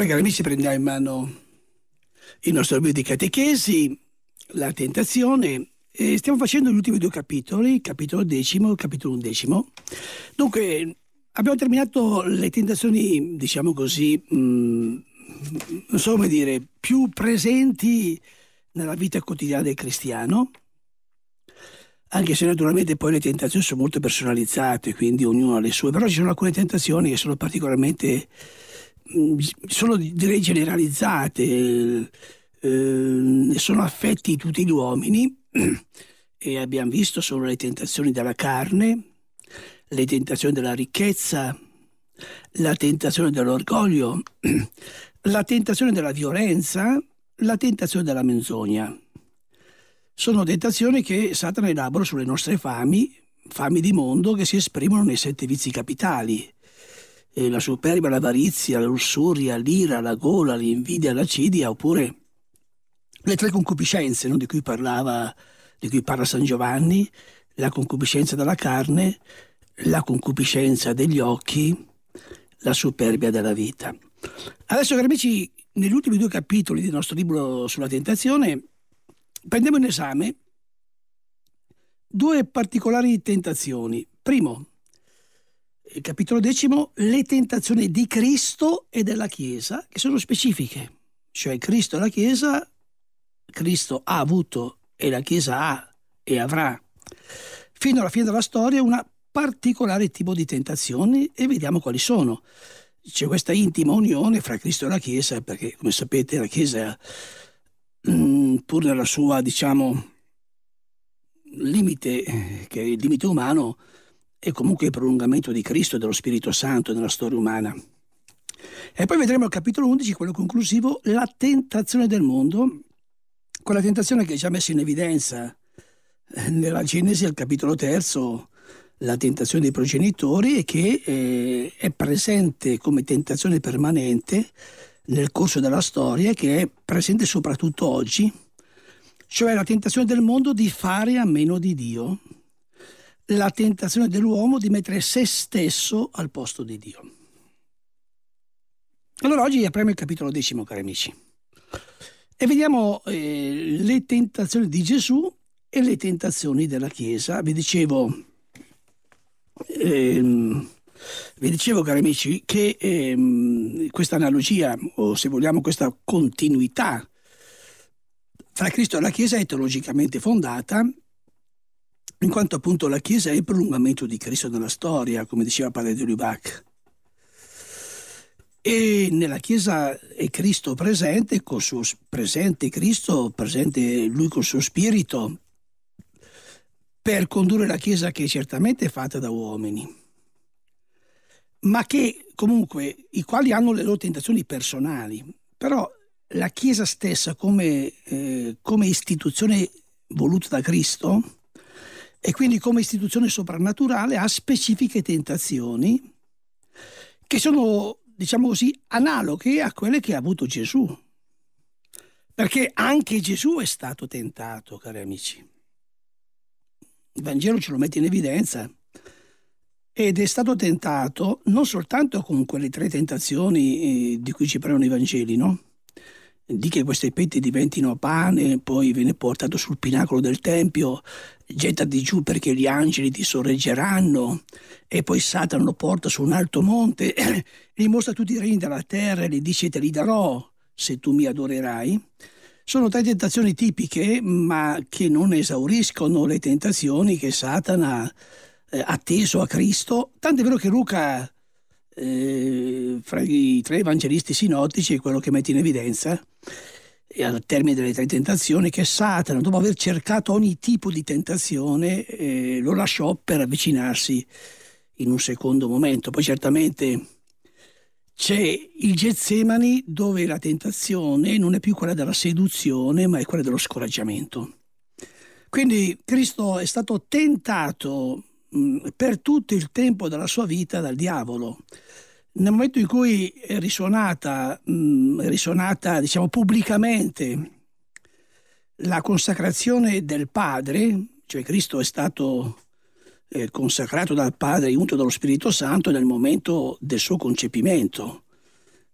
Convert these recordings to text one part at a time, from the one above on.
Allora amici, prendiamo in mano il nostro libro di catechesi, La tentazione, e stiamo facendo gli ultimi due capitoli, capitolo decimo e capitolo undecimo. Dunque, abbiamo terminato le tentazioni, diciamo così, mh, mm, non so come dire, più presenti nella vita quotidiana del cristiano, anche se naturalmente poi le tentazioni sono molto personalizzate, quindi ognuno ha le sue, però ci sono alcune tentazioni che sono particolarmente Mm, sono direi generalizzate, eh, sono affetti tutti gli uomini e abbiamo visto sono le tentazioni della carne, le tentazioni della ricchezza, la tentazione dell'orgoglio, la tentazione della violenza, la tentazione della menzogna. Sono tentazioni che Satana elabora sulle nostre fami, fami di mondo che si esprimono nei sette vizi capitali eh, la superba, l'avarizia, la lussuria, l'ira, la gola, l'invidia, l'acidia, oppure le tre concupiscenze no? di, cui parlava, di cui parla San Giovanni, la concupiscenza della carne, la concupiscenza degli occhi, la superbia della vita. Adesso, cari amici, negli ultimi due capitoli del nostro libro sulla tentazione prendiamo in esame due particolari tentazioni. Primo, il eh, capitolo decimo, le tentazioni di Cristo e della Chiesa, che sono specifiche. Cioè Cristo e la Chiesa, Cristo ha avuto e la Chiesa ha e avrà fino alla fine della storia un particolare tipo di tentazioni e vediamo quali sono. C'è questa intima unione fra Cristo e la Chiesa, perché come sapete la Chiesa, mm, pur nella sua, diciamo, limite, eh, che è il limite umano, e comunque il prolungamento di Cristo e dello Spirito Santo nella storia umana. E poi vedremo al capitolo 11, quello conclusivo, la tentazione del mondo, quella tentazione che è già messa in evidenza eh, nella Genesi al capitolo 3, la tentazione dei progenitori, e che eh, è presente come tentazione permanente nel corso della storia, e che è presente soprattutto oggi, cioè la tentazione del mondo di fare a meno di Dio la tentazione dell'uomo di mettere se stesso al posto di Dio. Allora oggi apriamo il capitolo decimo, cari amici, e vediamo eh, le tentazioni di Gesù e le tentazioni della Chiesa. Vi dicevo, ehm, vi dicevo cari amici, che ehm, questa analogia, o se vogliamo questa continuità tra Cristo e la Chiesa è teologicamente fondata in quanto appunto la Chiesa è il prolungamento di Cristo nella storia, come diceva padre di Lubac. E nella Chiesa è Cristo presente, col suo presente Cristo, presente Lui col suo spirito, per condurre la Chiesa che è certamente è fatta da uomini, ma che comunque, i quali hanno le loro tentazioni personali, però la Chiesa stessa come, eh, come istituzione voluta da Cristo, e quindi come istituzione soprannaturale ha specifiche tentazioni che sono, diciamo così, analoghe a quelle che ha avuto Gesù. Perché anche Gesù è stato tentato, cari amici. Il Vangelo ce lo mette in evidenza. Ed è stato tentato non soltanto con quelle tre tentazioni eh, di cui ci parlano i Vangeli, no? di che queste pette diventino pane, poi viene portato sul pinacolo del Tempio, getta di giù perché gli angeli ti sorreggeranno, e poi Satana lo porta su un alto monte, gli mostra tutti i regni della terra e gli dice te li darò se tu mi adorerai. Sono tre tentazioni tipiche, ma che non esauriscono le tentazioni che Satana eh, ha teso a Cristo. Tant'è vero che Luca eh, fra i tre evangelisti sinottici è quello che mette in evidenza eh, al termine delle tre tentazioni che Satana, dopo aver cercato ogni tipo di tentazione, eh, lo lasciò per avvicinarsi in un secondo momento. Poi certamente c'è il Getsemani dove la tentazione non è più quella della seduzione, ma è quella dello scoraggiamento. Quindi Cristo è stato tentato Mm, per tutto il tempo della sua vita dal diavolo. Nel momento in cui è risuonata, mh, mm, risuonata diciamo, pubblicamente la consacrazione del Padre, cioè Cristo è stato eh, consacrato dal Padre e unto dallo Spirito Santo nel momento del suo concepimento.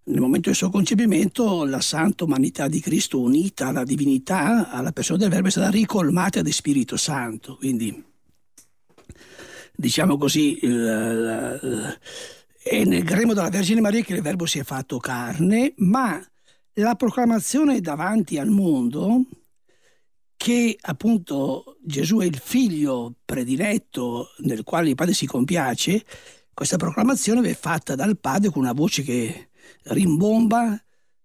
Nel momento del suo concepimento la santa umanità di Cristo unita alla divinità, alla persona del Verbo, è stata ricolmata di Spirito Santo. Quindi diciamo così, eh, eh, è nel grembo della Vergine Maria che il Verbo si è fatto carne, ma la proclamazione davanti al mondo che appunto Gesù è il figlio prediletto nel quale il Padre si compiace, questa proclamazione è fatta dal Padre con una voce che rimbomba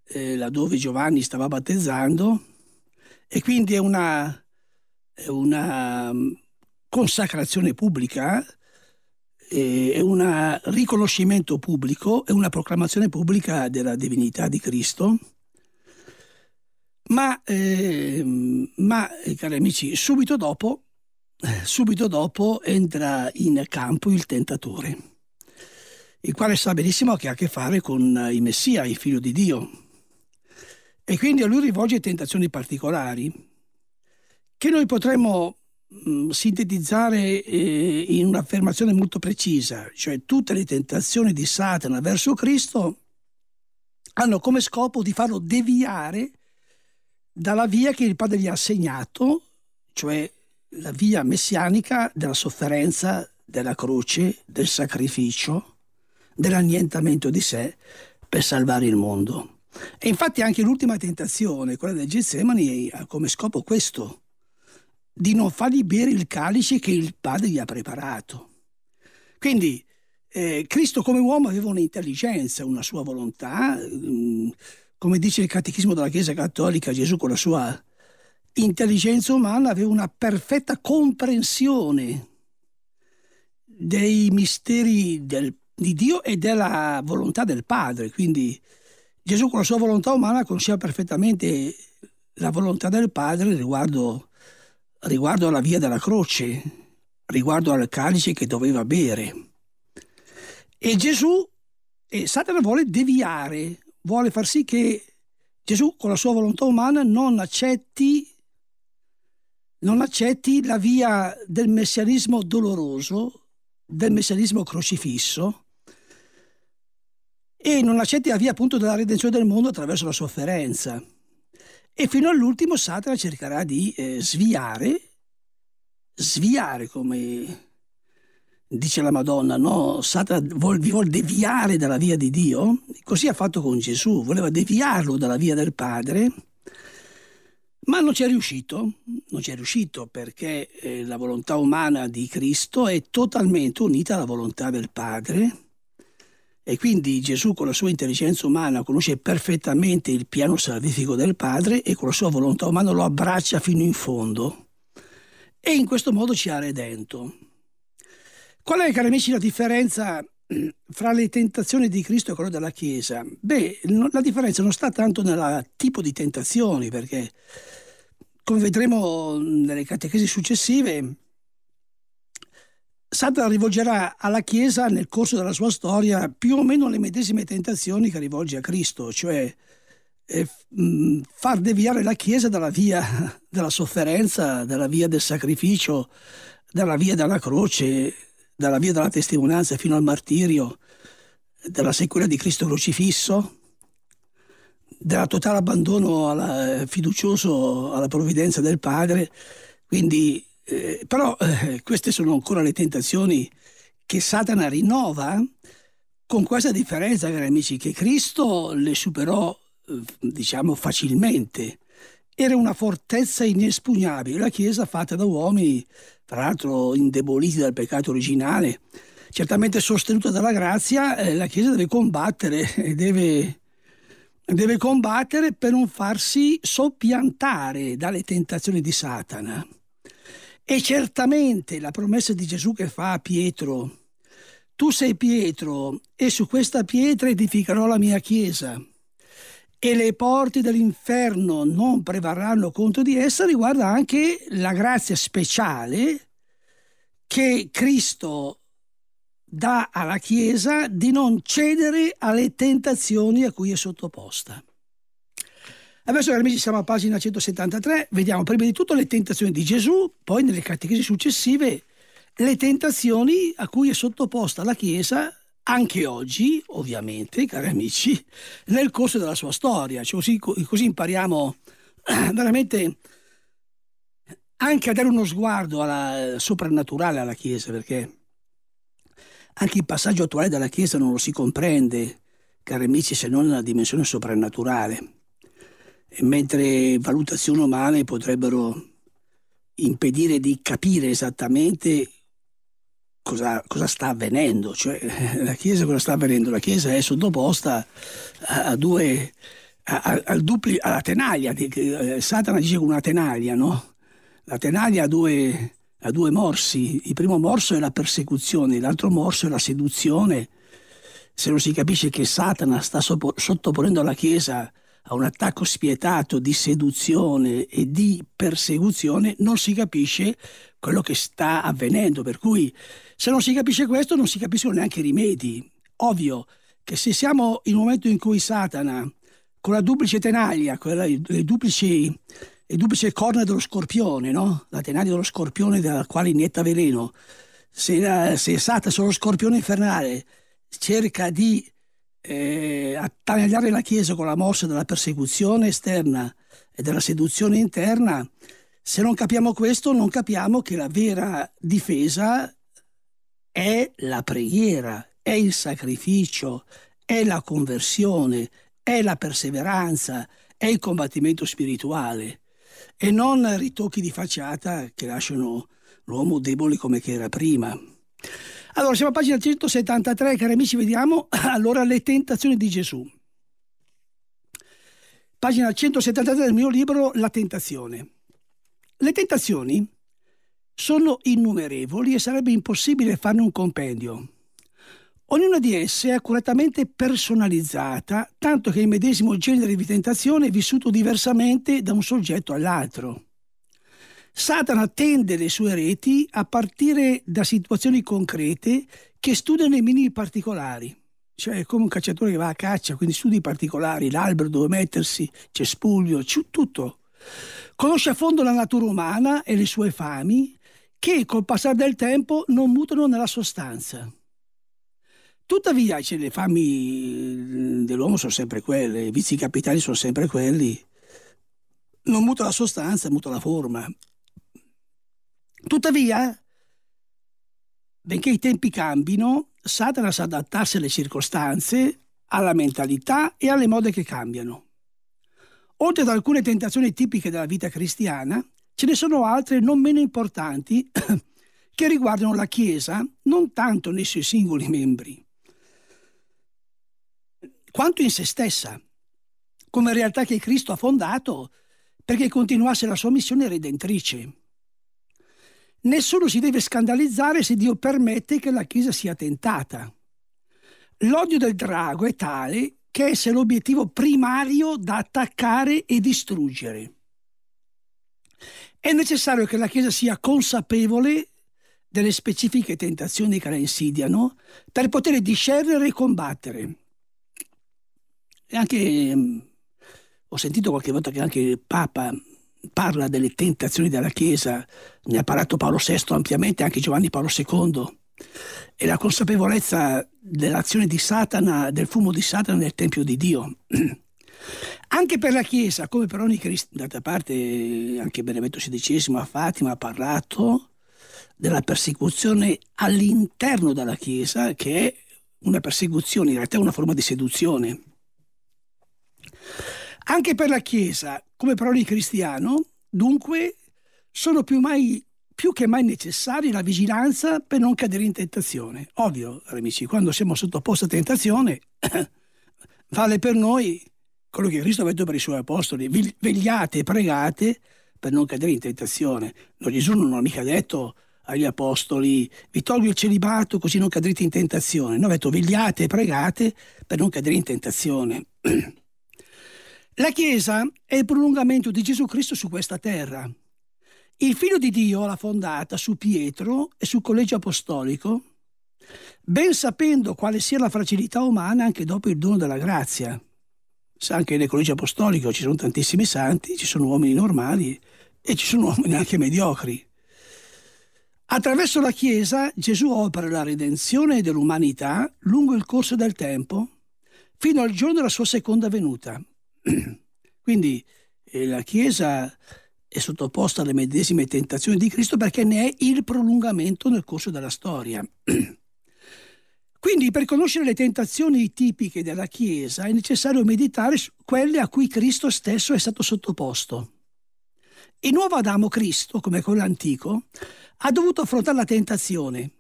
eh, laddove Giovanni stava battezzando e quindi è una, è una consacrazione pubblica eh, è un riconoscimento pubblico, è una proclamazione pubblica della divinità di Cristo. Ma, ehm, eh, ma cari amici, subito dopo, eh, subito dopo entra in campo il tentatore, il quale sa benissimo che ha a che fare con il Messia, il figlio di Dio. E quindi a lui rivolge tentazioni particolari, che noi potremmo Mm, sintetizzare eh, in un'affermazione molto precisa, cioè tutte le tentazioni di Satana verso Cristo hanno come scopo di farlo deviare dalla via che il Padre gli ha assegnato, cioè la via messianica della sofferenza, della croce, del sacrificio, dell'annientamento di sé per salvare il mondo. E infatti anche l'ultima tentazione, quella del Getsemani, ha come scopo questo, di non fargli bere il calice che il padre gli ha preparato. Quindi eh, Cristo come uomo aveva un'intelligenza, una sua volontà, mh, mm, come dice il Catechismo della Chiesa Cattolica, Gesù con la sua intelligenza umana aveva una perfetta comprensione dei misteri del, di Dio e della volontà del Padre. Quindi Gesù con la sua volontà umana conosceva perfettamente la volontà del Padre riguardo riguardo alla via della croce, riguardo al calice che doveva bere. E Gesù, e Satana vuole deviare, vuole far sì che Gesù con la sua volontà umana non accetti, non accetti la via del messianismo doloroso, del messianismo crocifisso e non accetti la via appunto della redenzione del mondo attraverso la sofferenza e fino all'ultimo Satana cercherà di eh, sviare, sviare come dice la Madonna, no? Satana vuol, vuol deviare dalla via di Dio, così ha fatto con Gesù, voleva deviarlo dalla via del Padre, ma non ci è riuscito, non ci è riuscito perché eh, la volontà umana di Cristo è totalmente unita alla volontà del Padre e quindi Gesù con la sua intelligenza umana conosce perfettamente il piano salvifico del Padre e con la sua volontà umana lo abbraccia fino in fondo e in questo modo ci ha redento. Qual è, cari amici, la differenza mm, fra le tentazioni di Cristo e quelle della Chiesa? Beh, la differenza non sta tanto nel tipo di tentazioni, perché come vedremo nelle catechesi successive, Santa rivolgerà alla Chiesa nel corso della sua storia più o meno le medesime tentazioni che rivolge a Cristo, cioè eh, mm, far deviare la Chiesa dalla via della sofferenza, dalla via del sacrificio, dalla via della croce, dalla via della testimonianza fino al martirio, dalla sequela di Cristo crocifisso, dal totale abbandono alla, eh, fiducioso alla provvidenza del Padre. Quindi eh, però eh, queste sono ancora le tentazioni che Satana rinnova, con questa differenza, cari amici, che Cristo le superò, eh, diciamo, facilmente. Era una fortezza inespugnabile, la Chiesa fatta da uomini, tra l'altro indeboliti dal peccato originale, certamente sostenuta dalla grazia, eh, la Chiesa deve combattere deve, deve combattere per non farsi soppiantare dalle tentazioni di Satana. E certamente la promessa di Gesù che fa a Pietro, tu sei Pietro e su questa pietra edificherò la mia chiesa e le porte dell'inferno non prevarranno contro di essa riguarda anche la grazia speciale che Cristo dà alla Chiesa di non cedere alle tentazioni a cui è sottoposta. Adesso cari amici siamo a pagina 173, vediamo prima di tutto le tentazioni di Gesù, poi nelle catechesi successive le tentazioni a cui è sottoposta la Chiesa anche oggi, ovviamente, cari amici, nel corso della sua storia. Cioè, così, così, impariamo veramente anche a dare uno sguardo alla, soprannaturale alla Chiesa, perché anche il passaggio attuale della Chiesa non lo si comprende, cari amici, se non nella dimensione soprannaturale mentre valutazioni umane potrebbero impedire di capire esattamente cosa, cosa sta avvenendo. Cioè, la Chiesa cosa sta avvenendo? La Chiesa è sottoposta a, a due, a, a, dupli, alla tenaglia. Eh, Satana dice una tenaglia, no? La tenaglia ha due, ha due morsi. Il primo morso è la persecuzione, l'altro morso è la seduzione. Se non si capisce che Satana sta sottoponendo alla Chiesa a un attacco spietato di seduzione e di persecuzione, non si capisce quello che sta avvenendo. Per cui se non si capisce questo, non si capiscono neanche i rimedi. Ovvio che se siamo in un momento in cui Satana, con la duplice tenaglia, con le duplici le duplice corna dello scorpione, no? la tenaglia dello scorpione dalla quale inietta veleno, se, se Satana, sullo scorpione infernale cerca di eh, a tagliare la Chiesa con la mossa della persecuzione esterna e della seduzione interna, se non capiamo questo non capiamo che la vera difesa è la preghiera, è il sacrificio, è la conversione, è la perseveranza, è il combattimento spirituale e non ritocchi di facciata che lasciano l'uomo debole come che era prima. Allora, siamo a pagina 173, cari amici, vediamo allora le tentazioni di Gesù. Pagina 173 del mio libro La tentazione. Le tentazioni sono innumerevoli e sarebbe impossibile farne un compendio. Ognuna di esse è accuratamente personalizzata, tanto che il medesimo genere di tentazione è vissuto diversamente da un soggetto all'altro. Satana tende le sue reti a partire da situazioni concrete che studiano i minimi particolari. Cioè, è come un cacciatore che va a caccia, quindi studi i particolari, l'albero dove mettersi, cespuglio, tutto. Conosce a fondo la natura umana e le sue fami, che col passare del tempo non mutano nella sostanza. Tuttavia, cioè, le fami eh, dell'uomo sono sempre quelle, i vizi capitali sono sempre quelli. Non muta la sostanza, muta la forma. Tuttavia, benché i tempi cambino, Satana sa adattarsi alle circostanze, alla mentalità e alle mode che cambiano. Oltre ad alcune tentazioni tipiche della vita cristiana, ce ne sono altre non meno importanti che riguardano la Chiesa, non tanto nei suoi singoli membri, quanto in se stessa, come realtà che Cristo ha fondato perché continuasse la sua missione redentrice. Nessuno si deve scandalizzare se Dio permette che la Chiesa sia tentata. L'odio del drago è tale che esse è l'obiettivo primario da attaccare e distruggere. È necessario che la Chiesa sia consapevole delle specifiche tentazioni che la insidiano per poter discernere e combattere. E anche, mm, ho sentito qualche volta che anche il Papa parla delle tentazioni della Chiesa, ne ha parlato Paolo VI ampiamente, anche Giovanni Paolo II, e la consapevolezza dell'azione di Satana, del fumo di Satana nel Tempio di Dio. Anche per la Chiesa, come per ogni Cristo, d'altra parte anche Benevento XVI a Fatima ha parlato della persecuzione all'interno della Chiesa, che è una persecuzione, in realtà è una forma di seduzione. Anche per la Chiesa, come prodi cristiano, dunque, sono più, mai, più che mai necessari la vigilanza per non cadere in tentazione. Ovvio, amici, quando siamo sottoposti a tentazione, vale per noi quello che Cristo ha detto per i suoi apostoli, vegliate e pregate per non cadere in tentazione. No, Gesù non ha mica detto agli apostoli vi tolgo il celibato così non cadrete in tentazione. No, ha detto vegliate e pregate per non cadere in tentazione. La Chiesa è il prolungamento di Gesù Cristo su questa terra. Il Figlio di Dio l'ha fondata su Pietro e sul Collegio Apostolico, ben sapendo quale sia la fragilità umana anche dopo il dono della grazia. Sa anche nel Collegio Apostolico ci sono tantissimi santi, ci sono uomini normali e ci sono uomini anche mediocri. Attraverso la Chiesa Gesù opera la redenzione dell'umanità lungo il corso del tempo, fino al giorno della sua seconda venuta. Quindi eh, la Chiesa è sottoposta alle medesime tentazioni di Cristo perché ne è il prolungamento nel corso della storia. Quindi per conoscere le tentazioni tipiche della Chiesa è necessario meditare su quelle a cui Cristo stesso è stato sottoposto. Il nuovo Adamo Cristo, come quello antico, ha dovuto affrontare la tentazione.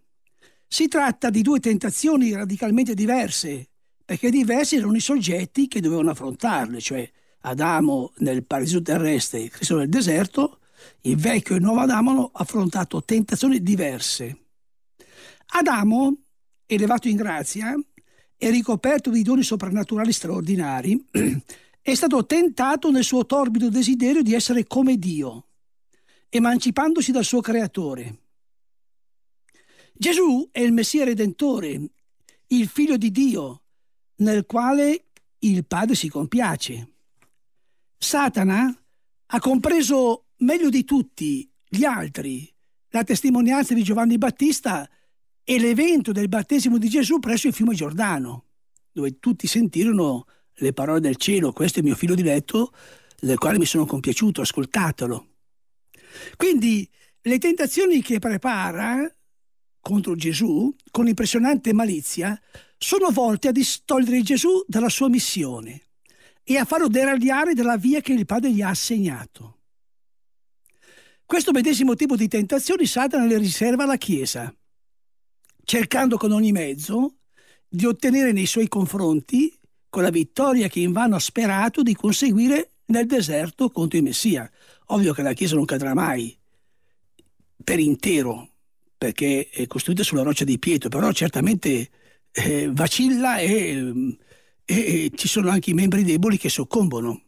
Si tratta di due tentazioni radicalmente diverse, perché diversi erano i soggetti che dovevano affrontarle, cioè Adamo nel paradiso terrestre e Cristo nel deserto, il vecchio e il nuovo Adamo hanno affrontato tentazioni diverse. Adamo, elevato in grazia e ricoperto di doni soprannaturali straordinari, è stato tentato nel suo torbido desiderio di essere come Dio, emancipandosi dal suo creatore. Gesù è il Messia Redentore, il figlio di Dio, nel quale il padre si compiace. Satana ha compreso meglio di tutti gli altri la testimonianza di Giovanni Battista e l'evento del battesimo di Gesù presso il fiume Giordano, dove tutti sentirono le parole del cielo, questo è il mio figlio diletto, del quale mi sono compiaciuto, ascoltatelo. Quindi le tentazioni che prepara contro Gesù, con impressionante malizia, sono volte a distogliere Gesù dalla sua missione e a farlo deragliare dalla via che il Padre gli ha assegnato. Questo medesimo tipo di tentazioni Satana le riserva alla Chiesa, cercando con ogni mezzo di ottenere nei suoi confronti quella vittoria che invano ha sperato di conseguire nel deserto contro il Messia. Ovvio che la Chiesa non cadrà mai per intero, perché è costruita sulla roccia di Pietro, però certamente eh, vacilla e, e ci sono anche i membri deboli che soccombono.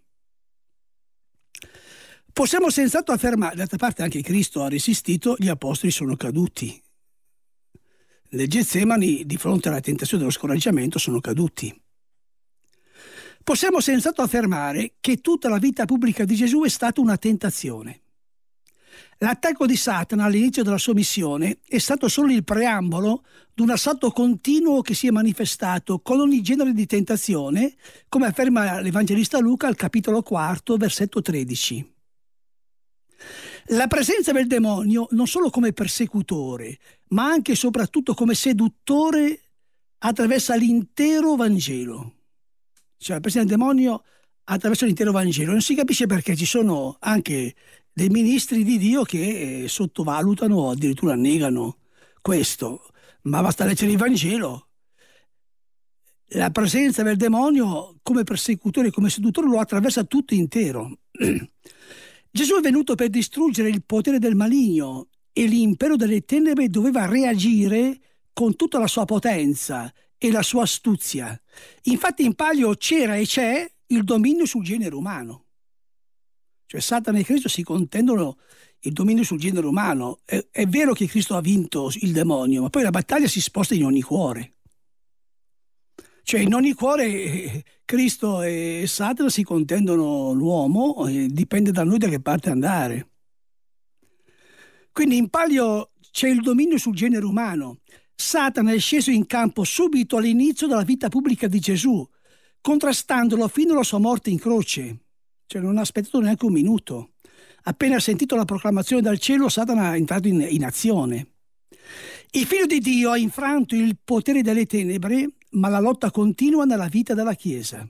Possiamo senz'altro affermare, d'altra parte anche Cristo ha resistito, gli apostoli sono caduti. Le Getsemani, di fronte alla tentazione dello scoraggiamento, sono caduti. Possiamo senz'altro affermare che tutta la vita pubblica di Gesù è stata una tentazione. L'attacco di Satana all'inizio della sua missione è stato solo il preambolo di un assalto continuo che si è manifestato con ogni genere di tentazione, come afferma l'Evangelista Luca al capitolo 4, versetto 13. La presenza del demonio non solo come persecutore, ma anche e soprattutto come seduttore attraversa l'intero Vangelo. Cioè la presenza del demonio attraverso l'intero Vangelo. Non si capisce perché ci sono anche dei ministri di Dio che eh, sottovalutano o addirittura negano questo. Ma basta leggere il Vangelo. La presenza del demonio come persecutore, come seduttore lo attraversa tutto intero. Gesù è venuto per distruggere il potere del maligno e l'impero delle tenebre doveva reagire con tutta la sua potenza e la sua astuzia. Infatti in palio c'era e c'è il dominio sul genere umano. Cioè Satana e Cristo si contendono il dominio sul genere umano. È, è, vero che Cristo ha vinto il demonio, ma poi la battaglia si sposta in ogni cuore. Cioè in ogni cuore eh, Cristo e Satana si contendono l'uomo, dipende da noi da che parte andare. Quindi in palio c'è il dominio sul genere umano. Satana è sceso in campo subito all'inizio della vita pubblica di Gesù, contrastandolo fino alla sua morte in croce. Cioè non ha aspettato neanche un minuto. Appena sentito la proclamazione dal cielo, Satana è entrato in, in azione. Il figlio di Dio ha infranto il potere delle tenebre, ma la lotta continua nella vita della Chiesa.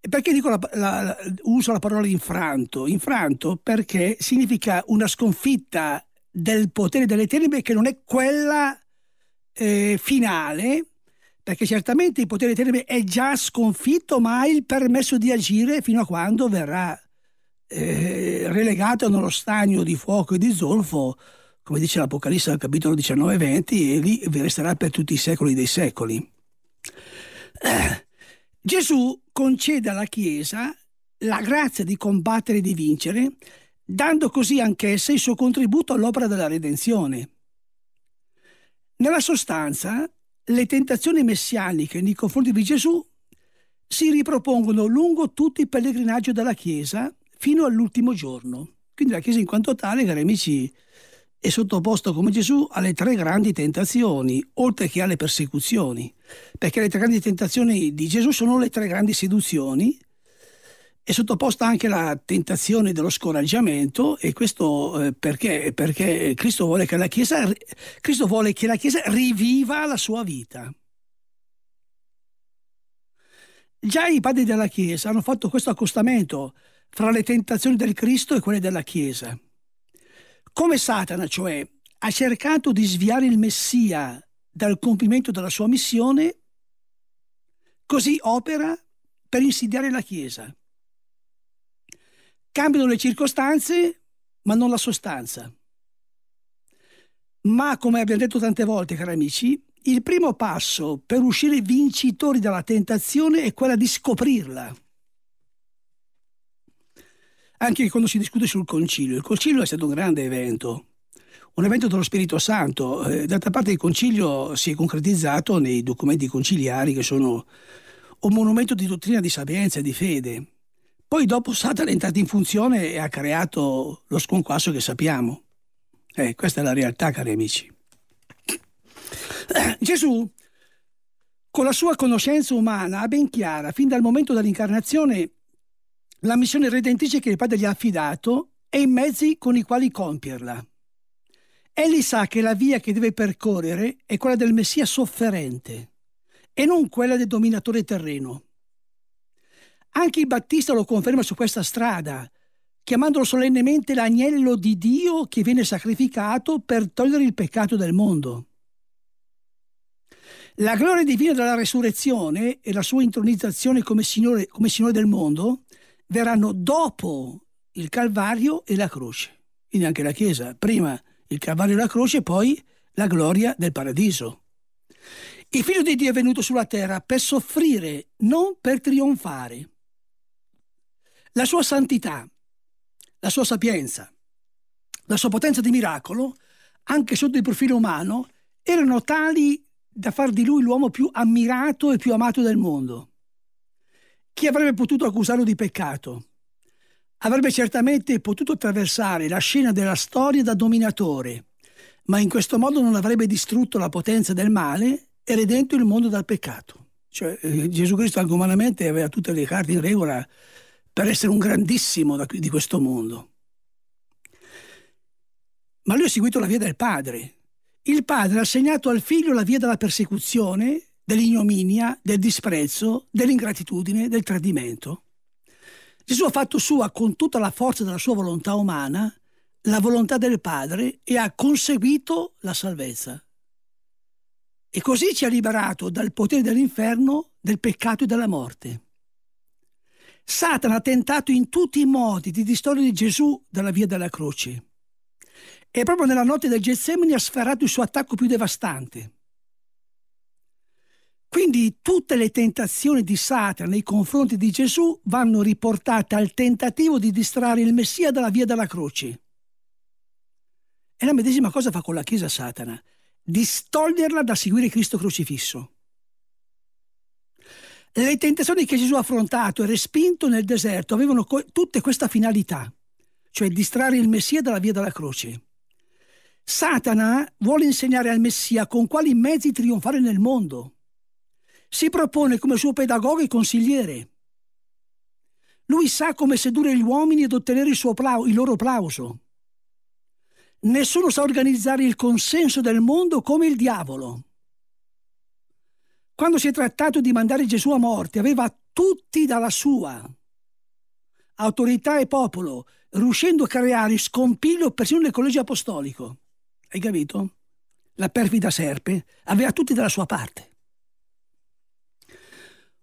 E perché la, la, uso la parola infranto? Infranto perché significa una sconfitta del potere delle tenebre che non è quella eh, finale, perché certamente il potere terreno è già sconfitto, ma ha il permesso di agire fino a quando verrà eh, relegato nello stagno di fuoco e di zolfo, come dice l'Apocalisse al capitolo 19 20, e lì vi resterà per tutti i secoli dei secoli. Eh. Gesù concede alla Chiesa la grazia di combattere e di vincere, dando così anch'essa il suo contributo all'opera della redenzione. Nella sostanza, le tentazioni messianiche nei confronti di Gesù si ripropongono lungo tutto il pellegrinaggio della Chiesa fino all'ultimo giorno. Quindi la Chiesa in quanto tale, cari amici, è sottoposta come Gesù alle tre grandi tentazioni, oltre che alle persecuzioni, perché le tre grandi tentazioni di Gesù sono le tre grandi seduzioni è sottoposta anche alla tentazione dello scoraggiamento e questo eh, perché? Perché Cristo vuole che la Chiesa, che la Chiesa riviva la sua vita. Già i padri della Chiesa hanno fatto questo accostamento fra le tentazioni del Cristo e quelle della Chiesa. Come Satana, cioè, ha cercato di sviare il Messia dal compimento della sua missione, così opera per insidiare la Chiesa. Cambiano le circostanze, ma non la sostanza. Ma, come abbiamo detto tante volte, cari amici, il primo passo per uscire vincitori dalla tentazione è quella di scoprirla. Anche quando si discute sul concilio, il concilio è stato un grande evento, un evento dello Spirito Santo. Eh, d'altra parte il concilio si è concretizzato nei documenti conciliari che sono un monumento di dottrina, di sapienza e di fede. Poi dopo Satana è entrato in funzione e ha creato lo sconquasso che sappiamo. Eh, questa è la realtà, cari amici. Eh, Gesù, con la sua conoscenza umana, ha ben chiara, fin dal momento dell'incarnazione, la missione redentrice che il Padre gli ha affidato e i mezzi con i quali compierla. Egli sa che la via che deve percorrere è quella del Messia sofferente e non quella del dominatore terreno. Anche il Battista lo conferma su questa strada, chiamandolo solennemente l'agnello di Dio che viene sacrificato per togliere il peccato del mondo. La gloria divina della resurrezione e la sua intronizzazione come signore, come signore, del mondo verranno dopo il Calvario e la croce. Quindi anche la Chiesa, prima il Calvario e la croce, poi la gloria del paradiso. Il Figlio di Dio è venuto sulla terra per soffrire, non per trionfare. La sua santità, la sua sapienza, la sua potenza di miracolo, anche sotto il profilo umano, erano tali da far di lui l'uomo più ammirato e più amato del mondo. Chi avrebbe potuto accusarlo di peccato? Avrebbe certamente potuto attraversare la scena della storia da dominatore, ma in questo modo non avrebbe distrutto la potenza del male e redento il mondo dal peccato. Cioè, eh, Gesù Cristo anche umanamente aveva tutte le carte in regola per essere un grandissimo da, di questo mondo. Ma lui ha seguito la via del padre. Il padre ha segnato al figlio la via della persecuzione, dell'ignominia, del disprezzo, dell'ingratitudine, del tradimento. Gesù ha fatto sua con tutta la forza della sua volontà umana la volontà del Padre e ha conseguito la salvezza. E così ci ha liberato dal potere dell'inferno, del peccato e della morte. Satana ha tentato in tutti i modi di distogliere Gesù dalla via della croce. E proprio nella notte del Getsemani ha sferrato il suo attacco più devastante. Quindi tutte le tentazioni di Satana nei confronti di Gesù vanno riportate al tentativo di distrarre il Messia dalla via della croce. E la medesima cosa fa con la Chiesa Satana, distoglierla da seguire Cristo crocifisso. Le tentazioni che Gesù ha affrontato e respinto nel deserto avevano co- tutte questa finalità, cioè distrarre il Messia dalla via della croce. Satana vuole insegnare al Messia con quali mezzi trionfare nel mondo. Si propone come suo pedagogo e consigliere. Lui sa come sedurre gli uomini ed ottenere il, plau- il loro applauso. Nessuno sa organizzare il consenso del mondo come il diavolo quando si è trattato di mandare Gesù a morte, aveva tutti dalla sua autorità e popolo, riuscendo a creare scompiglio persino nel collegio apostolico. Hai capito? La perfida serpe aveva tutti dalla sua parte.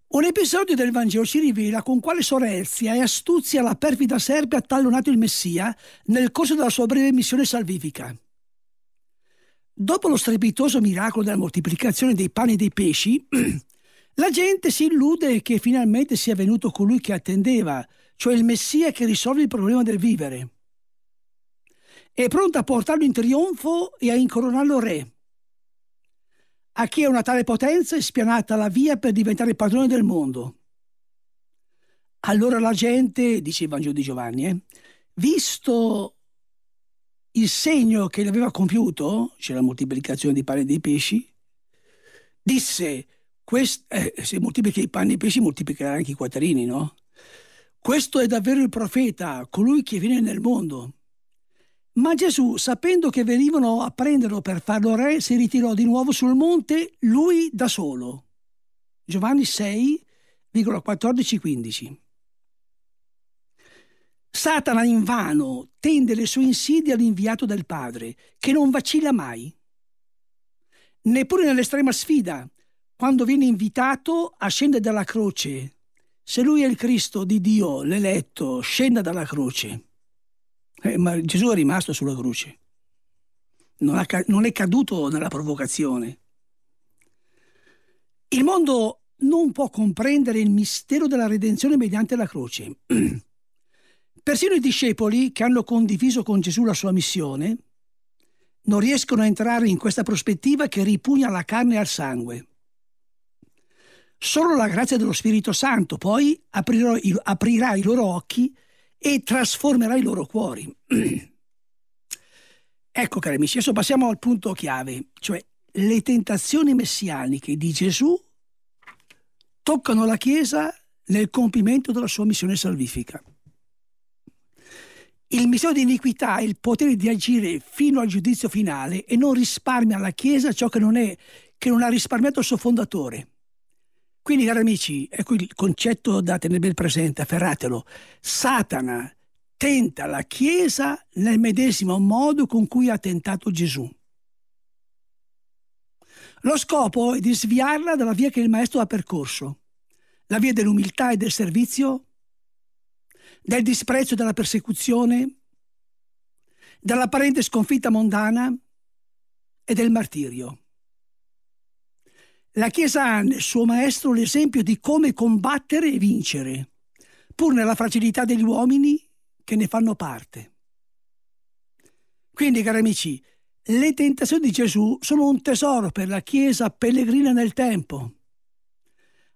Un episodio del Vangelo ci rivela con quale sorerzia e astuzia la perfida serpe ha tallonato il Messia nel corso della sua breve missione salvifica. Dopo lo strepitoso miracolo della moltiplicazione dei panni e dei pesci, la gente si illude che finalmente sia venuto colui che attendeva, cioè il Messia che risolve il problema del vivere. È pronta a portarlo in trionfo e a incoronarlo re. A chi è una tale potenza è spianata la via per diventare padrone del mondo. Allora la gente, dice il Vangelo di Giovanni, eh, visto il segno che l'aveva compiuto, cioè la moltiplicazione dei pani e dei pesci, disse, quest, eh, se moltiplichi i panni e i pesci moltiplicherà anche i quattrini, no? Questo è davvero il profeta, colui che viene nel mondo. Ma Gesù, sapendo che venivano a prenderlo per farlo re, si ritirò di nuovo sul monte, lui da solo. Giovanni 6, 14, 15 Satana invano tende le sue insidie all'inviato del Padre, che non vacilla mai. Neppure nell'estrema sfida, quando viene invitato a scendere dalla croce. Se lui è il Cristo di Dio, l'eletto, scenda dalla croce. Eh, ma Gesù è rimasto sulla croce. Non, ha, non è caduto nella provocazione. Il mondo non può comprendere il mistero della redenzione mediante la croce. Persino i discepoli che hanno condiviso con Gesù la sua missione non riescono a entrare in questa prospettiva che ripugna alla carne e al sangue. Solo la grazia dello Spirito Santo poi aprirò, aprirà i loro occhi e trasformerà i loro cuori. ecco, cari amici, adesso passiamo al punto chiave, cioè le tentazioni messianiche di Gesù toccano la Chiesa nel compimento della sua missione salvifica. Il mistero di iniquità è il potere di agire fino al giudizio finale e non risparmia alla Chiesa ciò che non, è, che non ha risparmiato il suo fondatore. Quindi, cari amici, ecco il concetto da tenere ben presente, afferratelo. Satana tenta la Chiesa nel medesimo modo con cui ha tentato Gesù. Lo scopo è di sviarla dalla via che il Maestro ha percorso, la via dell'umiltà e del servizio dal disprezzo e dalla persecuzione, dall'apparente sconfitta mondana e del martirio. La Chiesa ha nel suo maestro l'esempio di come combattere e vincere, pur nella fragilità degli uomini che ne fanno parte. Quindi, cari amici, le tentazioni di Gesù sono un tesoro per la Chiesa pellegrina nel tempo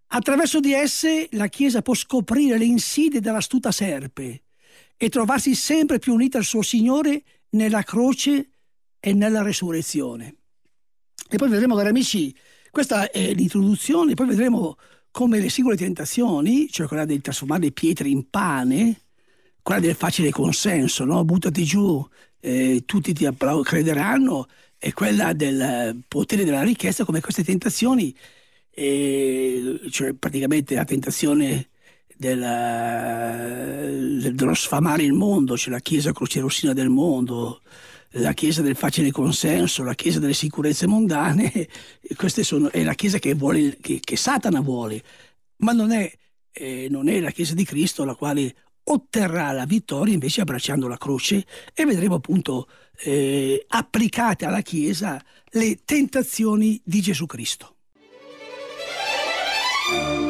Attraverso di esse la Chiesa può scoprire le insidie dell'astuta serpe e trovarsi sempre più unita al suo Signore nella croce e nella resurrezione. E poi vedremo, cari amici, questa è l'introduzione, poi vedremo come le singole tentazioni, cioè quella di trasformare le pietre in pane, quella del facile consenso, no? buttati giù, eh, tutti ti crederanno, e quella del eh, potere della ricchezza, come queste tentazioni e cioè praticamente la tentazione della, dello sfamare il mondo, cioè la Chiesa croce rossina del mondo, la Chiesa del facile consenso, la Chiesa delle sicurezze mondane, queste sono, è la Chiesa che, vuole, che, che Satana vuole, ma non è, eh, non è la Chiesa di Cristo la quale otterrà la vittoria invece abbracciando la croce e vedremo appunto eh, applicate alla Chiesa le tentazioni di Gesù Cristo. Bye.